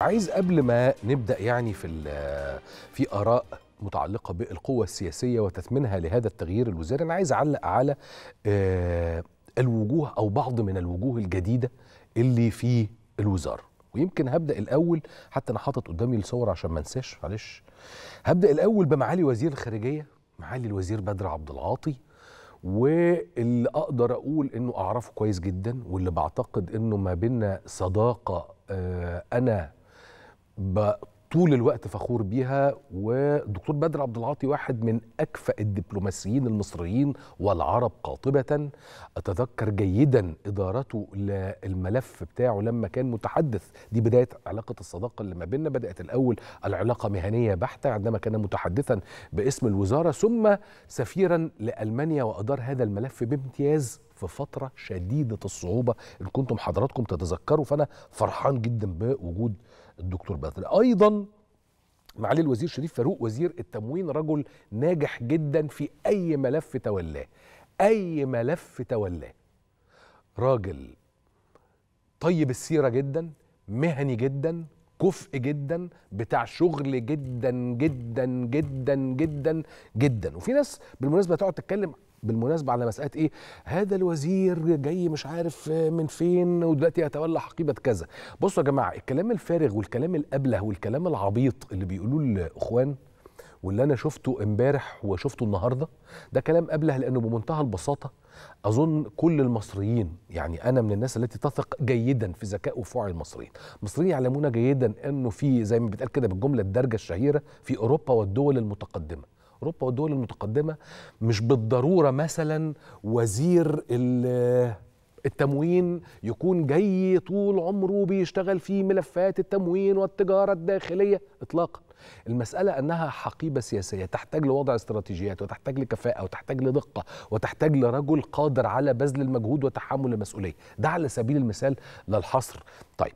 عايز قبل ما نبدا يعني في في اراء متعلقه بالقوه السياسيه وتثمينها لهذا التغيير الوزاري انا عايز اعلق على آه، الوجوه او بعض من الوجوه الجديده اللي في الوزاره ويمكن هبدا الاول حتى انا حاطط قدامي الصور عشان ما انساش معلش هبدا الاول بمعالي وزير الخارجيه معالي الوزير بدر عبد العاطي واللي اقدر اقول انه اعرفه كويس جدا واللي بعتقد انه ما بينا صداقه آه، انا طول الوقت فخور بيها ودكتور بدر عبد العاطي واحد من اكفأ الدبلوماسيين المصريين والعرب قاطبة اتذكر جيدا ادارته للملف بتاعه لما كان متحدث دي بداية علاقة الصداقة اللي ما بيننا بدأت الاول العلاقة مهنية بحتة عندما كان متحدثا باسم الوزارة ثم سفيرا لألمانيا وادار هذا الملف بامتياز في فترة شديدة الصعوبة إن كنتم حضراتكم تتذكروا فأنا فرحان جدا بوجود الدكتور بدر أيضا معالي الوزير شريف فاروق وزير التموين رجل ناجح جدا في أي ملف تولاه أي ملف تولاه راجل طيب السيرة جدا مهني جدا كفء جدا بتاع شغل جدا جدا جدا جدا جدا وفي ناس بالمناسبه تقعد تتكلم بالمناسبه على مساله ايه هذا الوزير جاي مش عارف من فين ودلوقتي يتولى حقيبه كذا بصوا يا جماعه الكلام الفارغ والكلام الابله والكلام العبيط اللي بيقولوه الاخوان واللي انا شفته امبارح وشفته النهارده ده كلام ابله لانه بمنتهى البساطه اظن كل المصريين يعني انا من الناس التي تثق جيدا في ذكاء وفعل المصريين المصريين يعلمون جيدا انه في زي ما بيتقال كده بالجمله الدارجه الشهيره في اوروبا والدول المتقدمه اوروبا والدول المتقدمه مش بالضروره مثلا وزير التموين يكون جاي طول عمره بيشتغل في ملفات التموين والتجاره الداخليه اطلاقا المسألة أنها حقيبة سياسية تحتاج لوضع استراتيجيات وتحتاج لكفاءة وتحتاج لدقة وتحتاج لرجل قادر على بذل المجهود وتحمل المسؤولية ده على سبيل المثال للحصر طيب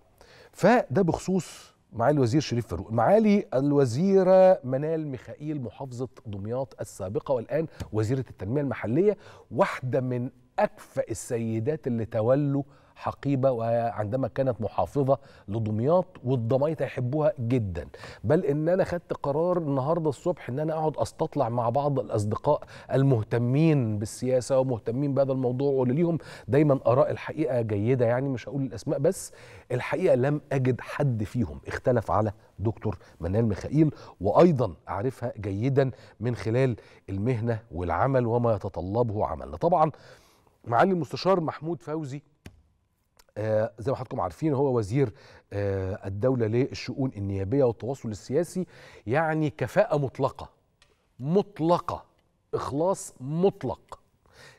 فده بخصوص معالي الوزير شريف فاروق معالي الوزيرة منال ميخائيل محافظة دمياط السابقة والآن وزيرة التنمية المحلية واحدة من أكفأ السيدات اللي تولوا حقيبة وعندما كانت محافظة لدمياط والضمايط يحبوها جدا بل ان انا خدت قرار النهاردة الصبح ان انا اقعد استطلع مع بعض الاصدقاء المهتمين بالسياسة ومهتمين بهذا الموضوع وليهم دايما اراء الحقيقة جيدة يعني مش هقول الاسماء بس الحقيقة لم اجد حد فيهم اختلف على دكتور منال ميخائيل وايضا اعرفها جيدا من خلال المهنة والعمل وما يتطلبه عملنا طبعا معالي المستشار محمود فوزي آه زي ما حضراتكم عارفين هو وزير آه الدوله للشؤون النيابيه والتواصل السياسي يعني كفاءه مطلقه مطلقه اخلاص مطلق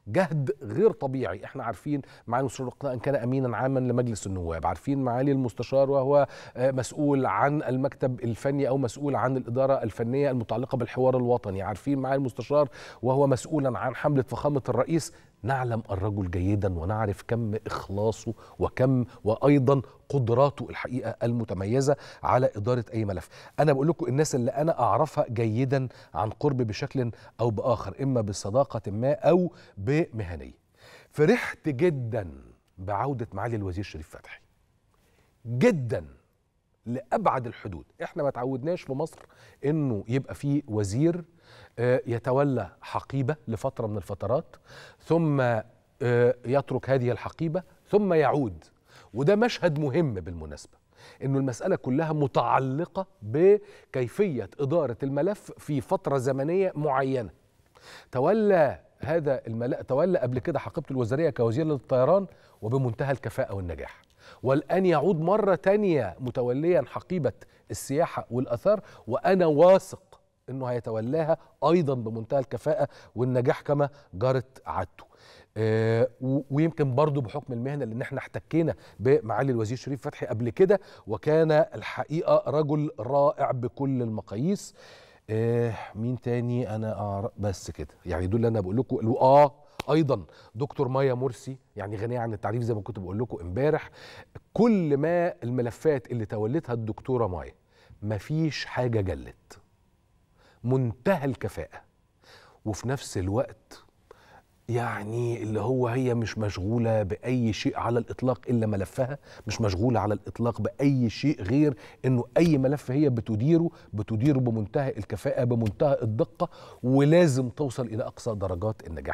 جهد غير طبيعي احنا عارفين معالي مستشار القضاء ان كان امينا عاما لمجلس النواب عارفين معالي المستشار وهو آه، مسؤول عن المكتب الفني او مسؤول عن الاداره الفنيه المتعلقه بالحوار الوطني عارفين معالي المستشار وهو مسؤولا عن حمله فخامه الرئيس نعلم الرجل جيدا ونعرف كم اخلاصه وكم وايضا قدراته الحقيقه المتميزه على اداره اي ملف انا بقول لكم الناس اللي انا اعرفها جيدا عن قرب بشكل او باخر اما بصداقه ما او ب تطبيق فرحت جدا بعوده معالي الوزير شريف فتحي جدا لابعد الحدود احنا ما تعودناش في مصر انه يبقى في وزير آه، يتولى حقيبه لفتره من الفترات ثم آه، يترك هذه الحقيبه ثم يعود وده مشهد مهم بالمناسبه انه المساله كلها متعلقه بكيفيه اداره الملف في فتره زمنيه معينه تولى هذا الملاء تولى قبل كده حقيبته الوزاريه كوزير للطيران وبمنتهى الكفاءه والنجاح والان يعود مره تانية متوليا حقيبه السياحه والاثار وانا واثق انه هيتولاها ايضا بمنتهى الكفاءه والنجاح كما جرت عادته آه ويمكن برضه بحكم المهنه لان احنا احتكينا بمعالي الوزير شريف فتحي قبل كده وكان الحقيقه رجل رائع بكل المقاييس آه مين تاني انا أعرف بس كده يعني دول اللي انا بقول لكم واه ايضا دكتور مايا مرسي يعني غنيه عن التعريف زي ما كنت بقول لكم امبارح كل ما الملفات اللي تولتها الدكتوره مايا مفيش حاجه جلت منتهى الكفاءه وفي نفس الوقت يعني اللي هو هي مش مشغولة بأي شيء على الإطلاق إلا ملفها مش مشغولة على الإطلاق بأي شيء غير أنه أي ملف هي بتديره بتديره بمنتهى الكفاءة بمنتهى الدقة ولازم توصل إلى أقصى درجات النجاح